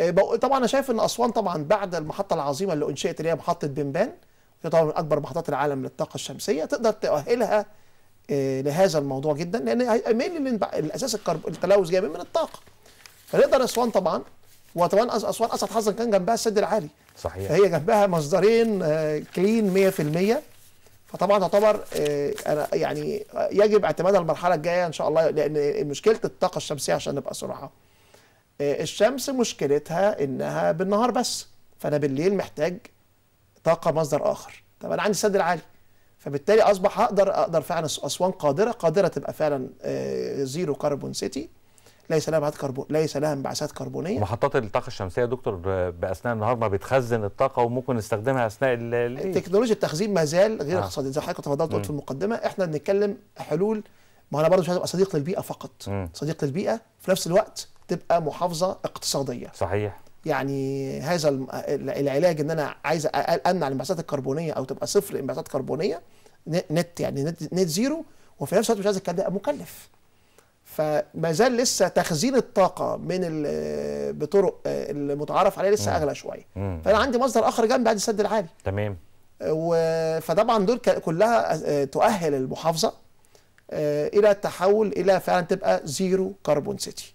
آه، طبعا انا شايف ان اسوان طبعا بعد المحطه العظيمه اللي انشئت اللي هي محطه بنبان طبعا من اكبر محطات العالم للطاقه الشمسيه تقدر تؤهلها آه، لهذا الموضوع جدا لان من الاساس الكرب... التلوث جاي من الطاقه فنقدر اسوان طبعا وطبعا اسوان اسعد حظا كان جنبها السد العالي صحيح فهي جنبها مصدرين كلين آه، 100% فطبعا تعتبر انا يعني يجب اعتمادها المرحله الجايه ان شاء الله لان مشكله الطاقه الشمسيه عشان نبقى صراحه آه، الشمس مشكلتها انها بالنهار بس فانا بالليل محتاج طاقه مصدر اخر طب انا عندي السد العالي فبالتالي اصبح اقدر اقدر فعلا اسوان قادره قادره تبقى فعلا آه، زيرو كربون سيتي ليس لها انبعاثات كربون ليس لها انبعاثات كربونيه محطات الطاقه الشمسيه يا دكتور باثناء النهار ما بتخزن الطاقه وممكن نستخدمها اثناء الليل إيه؟ تكنولوجيا التخزين ما زال غير آه. اقتصادي زي حضرتك تفضلت قلت في المقدمه احنا بنتكلم حلول ما انا برضه مش هبقى صديق للبيئه فقط م. صديق للبيئه في نفس الوقت تبقى محافظه اقتصاديه صحيح يعني هذا العلاج ان انا عايز امنع الانبعاثات الكربونيه او تبقى صفر انبعاثات كربونيه نت يعني نت, زيرو وفي نفس الوقت مش عايز الكلام ده مكلف فما زال لسه تخزين الطاقه من بطرق آه، المتعارف عليها لسه مم. اغلى شويه فانا عندي مصدر اخر جنبي بعد السد العالي تمام فطبعا دول كلها آه، تؤهل المحافظه آه، الى التحول الى فعلا تبقى زيرو كربون سيتي